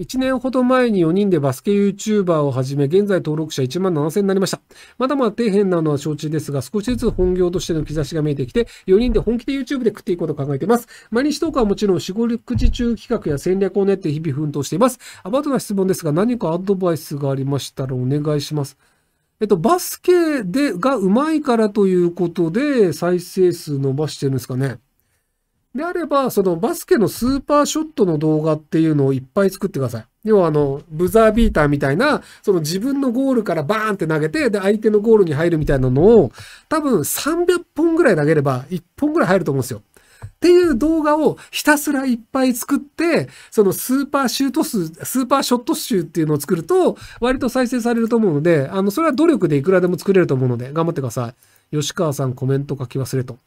1年ほど前に4人でバスケ YouTuber をはじめ、現在登録者1万7000になりました。まだまだ底辺なのは承知ですが、少しずつ本業としての兆しが見えてきて、4人で本気で YouTube で食っていこうと考えています。毎日投稿はもちろん、四五六時中企画や戦略を練って日々奮闘しています。アバウトな質問ですが、何かアドバイスがありましたらお願いします。えっと、バスケで、が上手いからということで、再生数伸ばしてるんですかね。であれば、そのバスケのスーパーショットの動画っていうのをいっぱい作ってください。要はあの、ブザービーターみたいな、その自分のゴールからバーンって投げて、で、相手のゴールに入るみたいなのを、多分300本ぐらい投げれば、1本ぐらい入ると思うんですよ。っていう動画をひたすらいっぱい作って、そのスーパーシュート数、スーパーショット集っていうのを作ると、割と再生されると思うので、あの、それは努力でいくらでも作れると思うので、頑張ってください。吉川さんコメント書き忘れと。